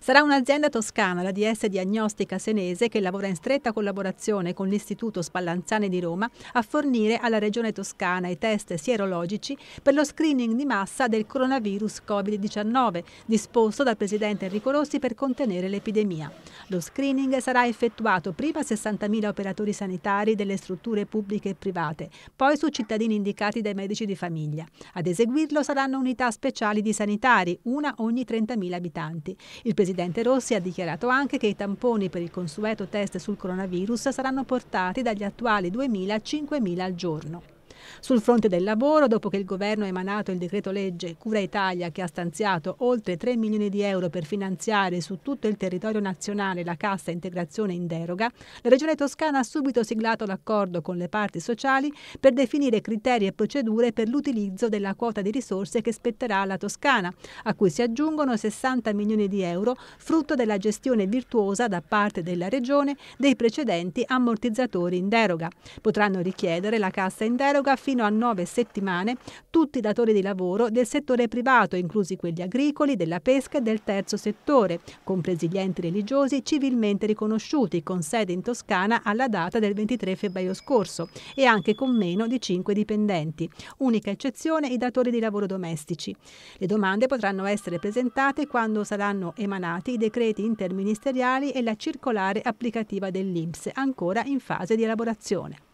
Sarà un'azienda toscana, la DS Diagnostica Senese, che lavora in stretta collaborazione con l'Istituto Spallanzane di Roma a fornire alla Regione Toscana i test sierologici per lo screening di massa del coronavirus Covid-19, disposto dal Presidente Enrico Rossi per contenere l'epidemia. Lo screening sarà effettuato prima a 60.000 operatori sanitari delle strutture pubbliche e private, poi su cittadini indicati dai medici di famiglia. Ad eseguirlo saranno unità speciali di sanitari, una ogni 30.000 abitanti. Il presidente Rossi ha dichiarato anche che i tamponi per il consueto test sul coronavirus saranno portati dagli attuali 2.000 a 5.000 al giorno. Sul fronte del lavoro, dopo che il governo ha emanato il decreto legge Cura Italia che ha stanziato oltre 3 milioni di euro per finanziare su tutto il territorio nazionale la cassa integrazione in deroga, la Regione Toscana ha subito siglato l'accordo con le parti sociali per definire criteri e procedure per l'utilizzo della quota di risorse che spetterà alla Toscana, a cui si aggiungono 60 milioni di euro frutto della gestione virtuosa da parte della Regione dei precedenti ammortizzatori in deroga. Potranno richiedere la cassa in deroga fino a nove settimane tutti i datori di lavoro del settore privato, inclusi quelli agricoli, della pesca e del terzo settore, compresi gli enti religiosi civilmente riconosciuti, con sede in Toscana alla data del 23 febbraio scorso e anche con meno di 5 dipendenti. Unica eccezione i datori di lavoro domestici. Le domande potranno essere presentate quando saranno emanati i decreti interministeriali e la circolare applicativa dell'INPS, ancora in fase di elaborazione.